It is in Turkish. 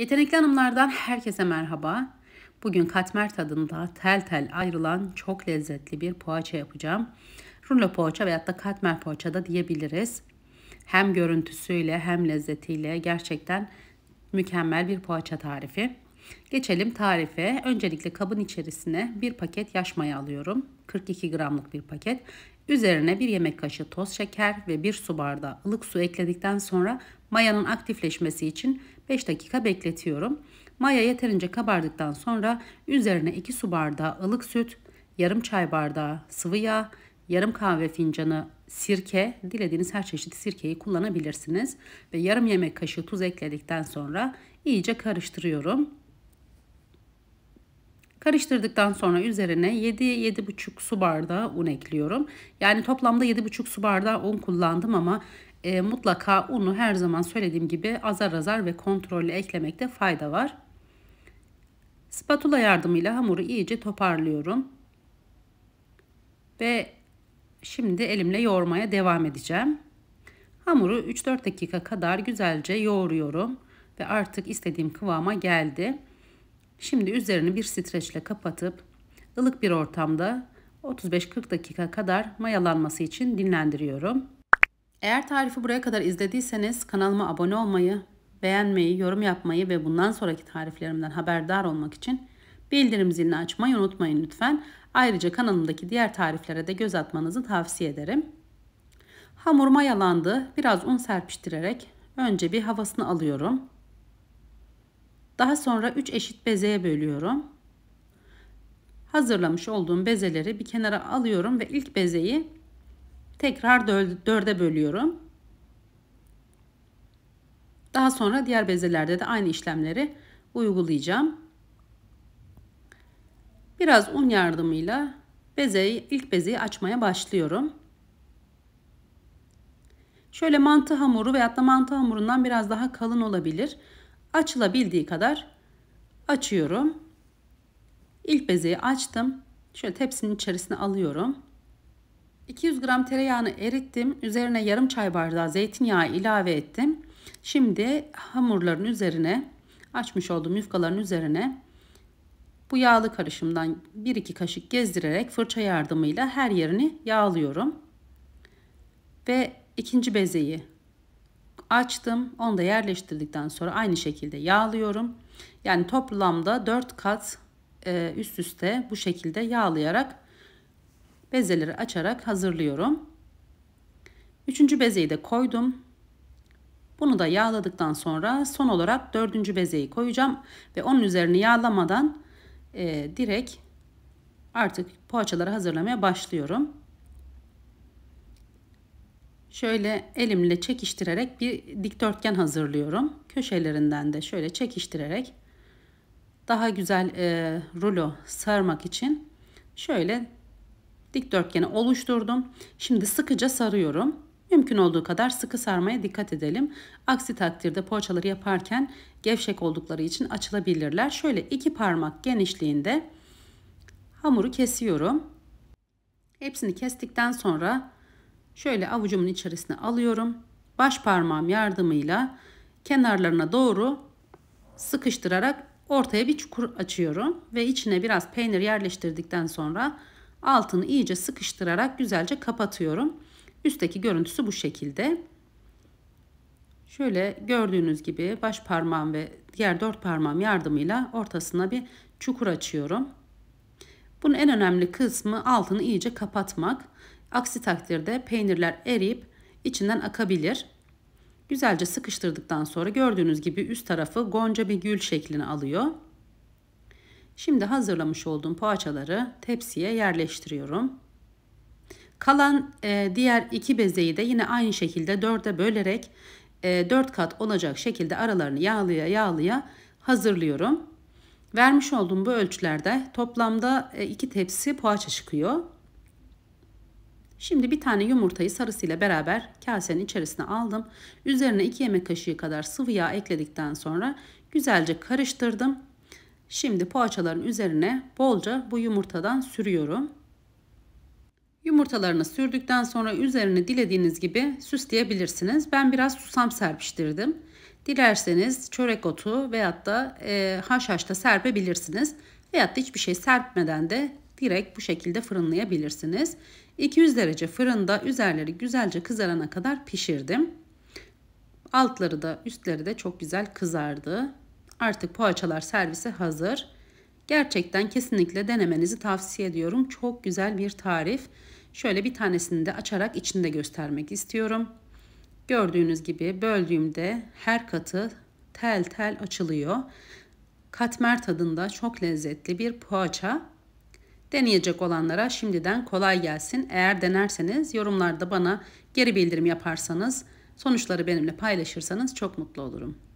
Yetenekli Hanımlardan herkese merhaba. Bugün katmer tadında tel tel ayrılan çok lezzetli bir poğaça yapacağım. Rulo poğaça veyahut da katmer poğaça da diyebiliriz. Hem görüntüsüyle hem lezzetiyle gerçekten mükemmel bir poğaça tarifi. Geçelim tarife. Öncelikle kabın içerisine bir paket yaş maya alıyorum. 42 gramlık bir paket. Üzerine bir yemek kaşığı toz şeker ve bir su bardağı ılık su ekledikten sonra mayanın aktifleşmesi için 5 dakika bekletiyorum. Maya yeterince kabardıktan sonra üzerine 2 su bardağı ılık süt, yarım çay bardağı sıvı yağ, yarım kahve fincanı sirke, dilediğiniz her çeşit sirkeyi kullanabilirsiniz. Ve yarım yemek kaşığı tuz ekledikten sonra iyice karıştırıyorum. Karıştırdıktan sonra üzerine 7-7,5 su bardağı un ekliyorum. Yani toplamda 7,5 su bardağı un kullandım ama e, mutlaka unu her zaman söylediğim gibi azar azar ve kontrollü eklemekte fayda var. Spatula yardımıyla hamuru iyice toparlıyorum. Ve şimdi elimle yoğurmaya devam edeceğim. Hamuru 3-4 dakika kadar güzelce yoğuruyorum ve artık istediğim kıvama geldi. Şimdi üzerini bir streçle kapatıp ılık bir ortamda 35-40 dakika kadar mayalanması için dinlendiriyorum. Eğer tarifi buraya kadar izlediyseniz kanalıma abone olmayı, beğenmeyi, yorum yapmayı ve bundan sonraki tariflerimden haberdar olmak için bildirim zilini açmayı unutmayın lütfen. Ayrıca kanalımdaki diğer tariflere de göz atmanızı tavsiye ederim. Hamur mayalandı. Biraz un serpiştirerek önce bir havasını alıyorum. Daha sonra 3 eşit bezeye bölüyorum. Hazırlamış olduğum bezeleri bir kenara alıyorum ve ilk bezeyi tekrar dörde bölüyorum. Daha sonra diğer bezelerde de aynı işlemleri uygulayacağım. Biraz un yardımıyla bezeyi, ilk bezeyi açmaya başlıyorum. Şöyle mantı hamuru veyahut da mantı hamurundan biraz daha kalın olabilir. Açılabildiği kadar açıyorum. İlk bezeyi açtım. Şöyle tepsinin içerisine alıyorum. 200 gram tereyağını erittim. Üzerine yarım çay bardağı zeytinyağı ilave ettim. Şimdi hamurların üzerine açmış olduğum yufkaların üzerine bu yağlı karışımdan 1-2 kaşık gezdirerek fırça yardımıyla her yerini yağlıyorum. Ve ikinci bezeyi açtım. Onu da yerleştirdikten sonra aynı şekilde yağlıyorum. Yani toplamda 4 kat e, üst üste bu şekilde yağlayarak bezeleri açarak hazırlıyorum. Üçüncü bezeyi de koydum. Bunu da yağladıktan sonra son olarak dördüncü bezeyi koyacağım ve onun üzerine yağlamadan e, direkt artık poğaçaları hazırlamaya başlıyorum. Şöyle elimle çekiştirerek bir dikdörtgen hazırlıyorum. Köşelerinden de şöyle çekiştirerek daha güzel e, rulo sarmak için şöyle dikdörtgeni oluşturdum. Şimdi sıkıca sarıyorum. Mümkün olduğu kadar sıkı sarmaya dikkat edelim. Aksi takdirde poğaçaları yaparken gevşek oldukları için açılabilirler. Şöyle iki parmak genişliğinde hamuru kesiyorum. Hepsini kestikten sonra şöyle avucumun içerisine alıyorum. Baş parmağım yardımıyla kenarlarına doğru sıkıştırarak ortaya bir çukur açıyorum ve içine biraz peynir yerleştirdikten sonra altını iyice sıkıştırarak güzelce kapatıyorum. Üstteki görüntüsü bu şekilde. Şöyle gördüğünüz gibi baş parmağım ve diğer dört parmağım yardımıyla ortasına bir çukur açıyorum. Bunun en önemli kısmı altını iyice kapatmak. Aksi takdirde peynirler eriyip içinden akabilir. Güzelce sıkıştırdıktan sonra gördüğünüz gibi üst tarafı gonca bir gül şeklini alıyor. Şimdi hazırlamış olduğum poğaçaları tepsiye yerleştiriyorum. Kalan e, diğer iki bezeyi de yine aynı şekilde dörde bölerek e, 4 kat olacak şekilde aralarını yağlıya yağlıya hazırlıyorum. Vermiş olduğum bu ölçülerde toplamda e, iki tepsi poğaça çıkıyor. Şimdi bir tane yumurtayı sarısıyla beraber kasenin içerisine aldım. Üzerine iki yemek kaşığı kadar sıvı yağ ekledikten sonra güzelce karıştırdım Şimdi poğaçaların üzerine bolca bu yumurtadan sürüyorum. Yumurtalarını sürdükten sonra üzerine dilediğiniz gibi süsleyebilirsiniz. Ben biraz susam serpiştirdim. Dilerseniz çörek otu veyahut da e, haşhaş da serpebilirsiniz. Veyahut da hiçbir şey serpmeden de direkt bu şekilde fırınlayabilirsiniz. 200 derece fırında üzerleri güzelce kızarana kadar pişirdim. Altları da üstleri de çok güzel kızardı. Artık poğaçalar servise hazır. Gerçekten kesinlikle denemenizi tavsiye ediyorum. Çok güzel bir tarif. Şöyle bir tanesini de açarak içinde göstermek istiyorum. Gördüğünüz gibi böldüğümde her katı tel tel açılıyor. Katmer tadında çok lezzetli bir poğaça. Deneyecek olanlara şimdiden kolay gelsin. Eğer denerseniz yorumlarda bana geri bildirim yaparsanız, sonuçları benimle paylaşırsanız çok mutlu olurum.